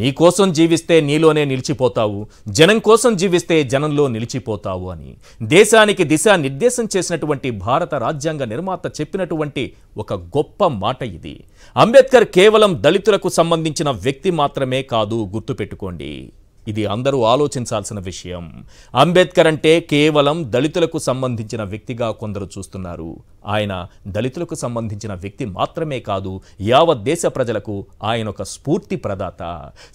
నీకోసం జీవిస్తే నీలోనే నిలిచిపోతావు జనం కోసం జీవిస్తే జనంలో నిలిచిపోతావు అని దేశానికి దిశ నిర్దేశం చేసినటువంటి భారత రాజ్యాంగ నిర్మాత చెప్పినటువంటి ఒక గొప్ప మాట ఇది అంబేద్కర్ కేవలం దళితులకు సంబంధించిన వ్యక్తి మాత్రమే కాదు గుర్తుపెట్టుకోండి ఇది అందరూ ఆలోచించాల్సిన విషయం అంబేద్కర్ అంటే కేవలం దళితులకు సంబంధించిన వ్యక్తిగా కొందరు చూస్తున్నారు ఆయన దళితులకు సంబంధించిన వ్యక్తి మాత్రమే కాదు యావత్ దేశ ప్రజలకు ఆయన ఒక స్ఫూర్తి ప్రదాత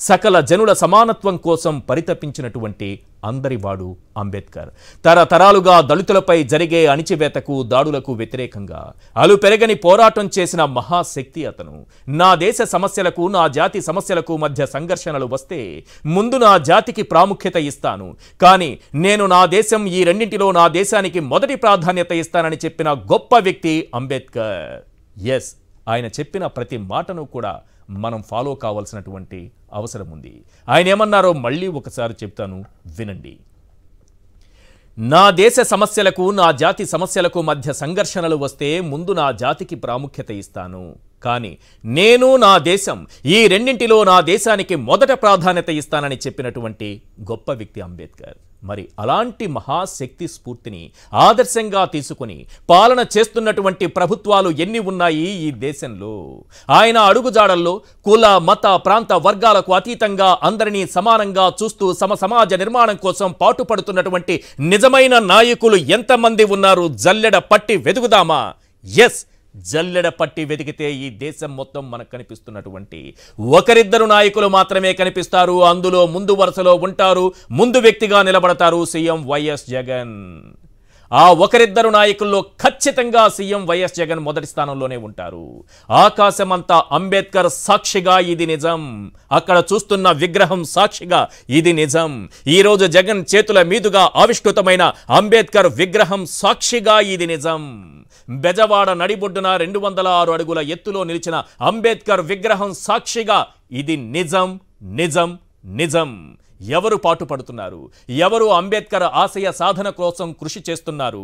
సకల జనుల సమానత్వం కోసం పరితపించినటువంటి అందరివాడు అంబేద్కర్ తరతరాలుగా దళితులపై జరిగే అణిచివేతకు దాడులకు వ్యతిరేకంగా అలు పెరగని పోరాటం చేసిన మహాశక్తి అతను నా దేశ సమస్యలకు నా జాతి సమస్యలకు మధ్య సంఘర్షణలు వస్తే ముందు నా జాతికి ప్రాముఖ్యత ఇస్తాను కానీ నేను నా దేశం ఈ రెండింటిలో నా దేశానికి మొదటి ప్రాధాన్యత ఇస్తానని చెప్పిన గొప్ప వ్యక్తి అంబేద్కర్ ఎస్ ఆయన చెప్పిన ప్రతి మాటను కూడా మనం ఫాలో కావాల్సినటువంటి అవసరం ఉంది ఆయన ఏమన్నారో మళ్ళీ ఒకసారి చెప్తాను వినండి నా దేశ సమస్యలకు నా జాతి సమస్యలకు మధ్య సంఘర్షణలు వస్తే ముందు నా జాతికి ప్రాముఖ్యత ఇస్తాను కానీ నేను నా దేశం ఈ రెండింటిలో నా దేశానికి మొదట ప్రాధాన్యత ఇస్తానని చెప్పినటువంటి గొప్ప వ్యక్తి అంబేద్కర్ మరి అలాంటి మహాశక్తి స్ఫూర్తిని ఆదర్శంగా తీసుకుని పాలన చేస్తున్నటువంటి ప్రభుత్వాలు ఎన్ని ఉన్నాయి ఈ దేశంలో ఆయన అడుగుజాడల్లో కుల మత ప్రాంత వర్గాలకు అతీతంగా అందరినీ సమానంగా చూస్తూ సమ సమాజ నిర్మాణం కోసం పాటుపడుతున్నటువంటి నిజమైన నాయకులు ఎంతమంది ఉన్నారు జల్లెడ పట్టి వెదుగుదామా ఎస్ జల్లెడ పట్టి వెతికితే ఈ దేశం మొత్తం మనకు కనిపిస్తున్నటువంటి ఒకరిద్దరు నాయకులు మాత్రమే కనిపిస్తారు అందులో ముందు వరుసలో ఉంటారు ముందు వ్యక్తిగా నిలబడతారు సీఎం వైఎస్ జగన్ ఆ ఒకరిద్దరు నాయకుల్లో ఖచ్చితంగా సీఎం వైఎస్ జగన్ మొదటి స్థానంలోనే ఉంటారు ఆకాశమంతా అంబేద్కర్ సాక్షిగా ఇది నిజం అక్కడ చూస్తున్న విగ్రహం సాక్షిగా ఇది నిజం ఈరోజు జగన్ చేతుల మీదుగా ఆవిష్కృతమైన అంబేద్కర్ విగ్రహం సాక్షిగా ఇది నిజం బెజవాడ నడిబొడ్డున రెండు వందల ఆరు అడుగుల ఎత్తులో నిలిచిన అంబేద్కర్ విగ్రహం సాక్షిగా ఇది నిజం నిజం నిజం ఎవరు పాటుపడుతున్నారు ఎవరు అంబేద్కర్ ఆశయ సాధన కోసం కృషి చేస్తున్నారు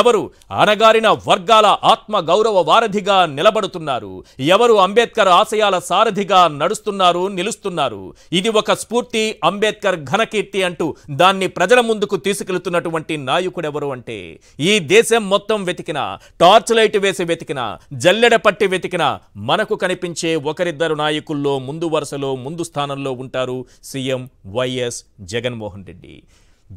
ఎవరు అనగారిన వర్గాల ఆత్మ గౌరవ వారధిగా నిలబడుతున్నారు ఎవరు అంబేద్కర్ ఆశయాల సారథిగా నడుస్తున్నారు నిలుస్తున్నారు ఇది ఒక స్ఫూర్తి అంబేద్కర్ ఘనకీర్తి అంటూ దాన్ని ప్రజల ముందుకు తీసుకెళ్తున్నటువంటి నాయకుడెవరు అంటే ఈ దేశం మొత్తం వెతికిన టార్చ్ లైట్ వేసి వెతికిన జల్లెడ పట్టి వెతికిన మనకు కనిపించే ఒకరిద్దరు నాయకుల్లో ముందు వరుసలో ముందు స్థానంలో ఉంటారు CM Y YS Jaganmohan Reddy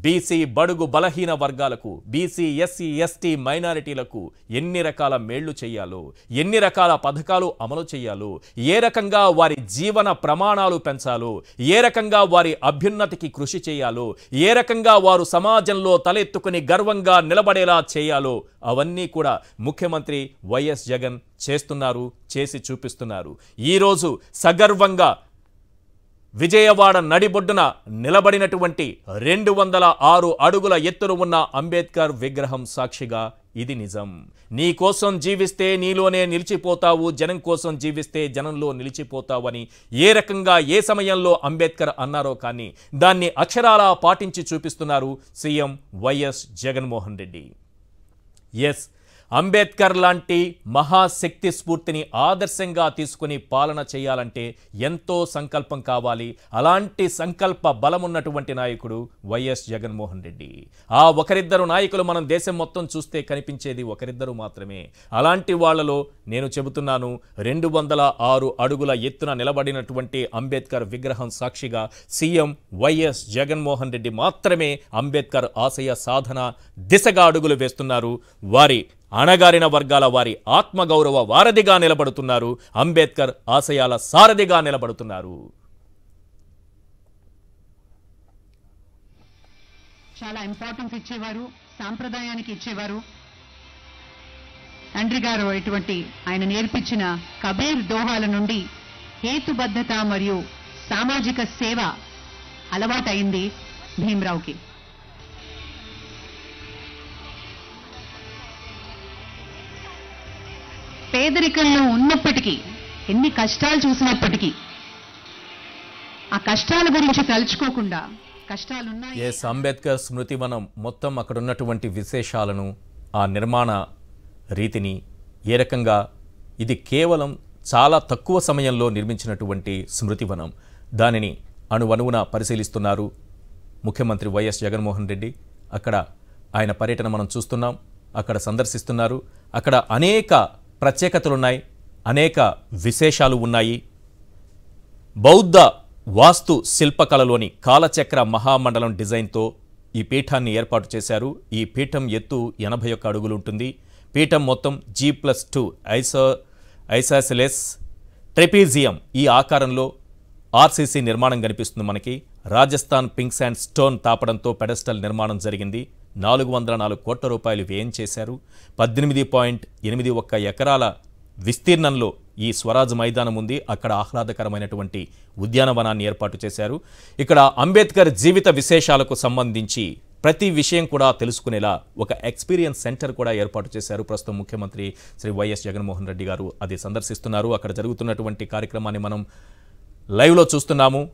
BC బడుగు బలహీన వర్గాలకు బీసీ ఎస్సీ ఎస్టీ మైనారిటీలకు ఎన్ని రకాల మేళ్లు చేయాలో ఎన్ని రకాల పథకాలు అమలు చేయాలో ఏ రకంగా వారి జీవన ప్రమాణాలు పెంచాలో ఏ రకంగా వారి అభ్యున్నతికి కృషి చేయాలో ఏ రకంగా వారు సమాజంలో తలెత్తుకుని గర్వంగా నిలబడేలా చేయాలో అవన్నీ కూడా ముఖ్యమంత్రి వైఎస్ జగన్ చేస్తున్నారు చేసి చూపిస్తున్నారు ఈరోజు సగర్వంగా విజయవాడ నడిబొడ్డున నిలబడినటువంటి రెండు వందల ఆరు అడుగుల ఎత్తును ఉన్న అంబేద్కర్ విగ్రహం సాక్షిగా ఇది నిజం నీ కోసం జీవిస్తే నీలోనే నిలిచిపోతావు జనం కోసం జీవిస్తే జనంలో నిలిచిపోతావని ఏ రకంగా ఏ సమయంలో అంబేద్కర్ అన్నారో కానీ దాన్ని అక్షరాలా పాటించి చూపిస్తున్నారు CM YS Jaganmohan Reddy S Ambedkar లాంటి మహాశక్తి స్ఫూర్తిని ఆదర్శంగా తీసుకుని పాలన చేయాలంటే ఎంతో సంకల్పం కావాలి అలాంటి సంకల్ప బలమున్నటువంటి నాయకుడు వైఎస్ జగన్మోహన్ రెడ్డి ఆ ఒకరిద్దరు నాయకులు మనం దేశం మొత్తం చూస్తే కనిపించేది ఒకరిద్దరు మాత్రమే అలాంటి వాళ్లలో నేను చెబుతున్నాను రెండు వందల ఆరు అడుగుల ఎత్తున నిలబడినటువంటి అంబేద్కర్ విగ్రహం సాక్షిగా సీఎం వైఎస్ జగన్మోహన్ రెడ్డి మాత్రమే అంబేద్కర్ ఆశయ సాధన దిశగా అడుగులు వేస్తున్నారు వారి అణగారిన వర్గాల వారి ఆత్మగౌరవ వారధిగా నిలబడుతున్నారు అంబేద్కర్ ఆశయాల సారథిగా నిలబడుతున్నారు చాలా ఇంపార్టెన్స్ ఇచ్చేవారు సాంప్రదాయానికి ఇచ్చేవారు తండ్రి గారు ఇటువంటి ఆయన నేర్పించిన కబీర్ దోహాల నుండి హేతుబద్ధత మరియు సామాజిక సేవ అలవాటైంది భీమరావుకి పేదరికంలో ఉన్నప్పటికీ ఎన్ని కష్టాలు చూసినప్పటికీ ఆ కష్టాల గురించి తలుచుకోకుండా కష్టాలున్నాయి ఎస్ అంబేద్కర్ స్మృతి మనం మొత్తం అక్కడ ఉన్నటువంటి విశేషాలను ఆ నిర్మాణ రీతిని ఏ రకంగా ఇది కేవలం చాలా తక్కువ సమయంలో నిర్మించినటువంటి స్మృతివనం దానిని అణువణువున పరిశీలిస్తున్నారు ముఖ్యమంత్రి వైఎస్ జగన్మోహన్ రెడ్డి అక్కడ ఆయన పర్యటన మనం చూస్తున్నాం అక్కడ సందర్శిస్తున్నారు అక్కడ అనేక ప్రత్యేకతలున్నాయి అనేక విశేషాలు ఉన్నాయి బౌద్ధ వాస్తు శిల్పకళలోని కాలచక్ర మహామండలం డిజైన్తో ఈ పీఠాన్ని ఏర్పాటు చేశారు ఈ పీఠం ఎత్తు ఎనభై ఒక్క అడుగులు ఉంటుంది పీఠం మొత్తం G plus two iso isosceles trapezium ఈ ఆకారంలో ఆర్సీసీ నిర్మాణం కనిపిస్తుంది మనకి రాజస్థాన్ పింక్స్ అండ్ స్టోన్ తాపడంతో పెడస్టల్ నిర్మాణం జరిగింది నాలుగు వందల నాలుగు కోట్ల రూపాయలు వ్యయం చేశారు పద్దెనిమిది పాయింట్ ఎనిమిది ఒక్క ఎకరాల విస్తీర్ణంలో ఈ స్వరాజ్ మైదానం ఉంది అక్కడ ఆహ్లాదకరమైనటువంటి ఉద్యానవనాన్ని ఏర్పాటు చేశారు ఇక్కడ అంబేద్కర్ జీవిత విశేషాలకు సంబంధించి ప్రతి విషయం కూడా తెలుసుకునేలా ఒక ఎక్స్పీరియన్స్ సెంటర్ కూడా ఏర్పాటు చేశారు ప్రస్తుతం ముఖ్యమంత్రి శ్రీ వైఎస్ జగన్మోహన్ రెడ్డి గారు అది సందర్శిస్తున్నారు అక్కడ జరుగుతున్నటువంటి కార్యక్రమాన్ని మనం లైవ్లో చూస్తున్నాము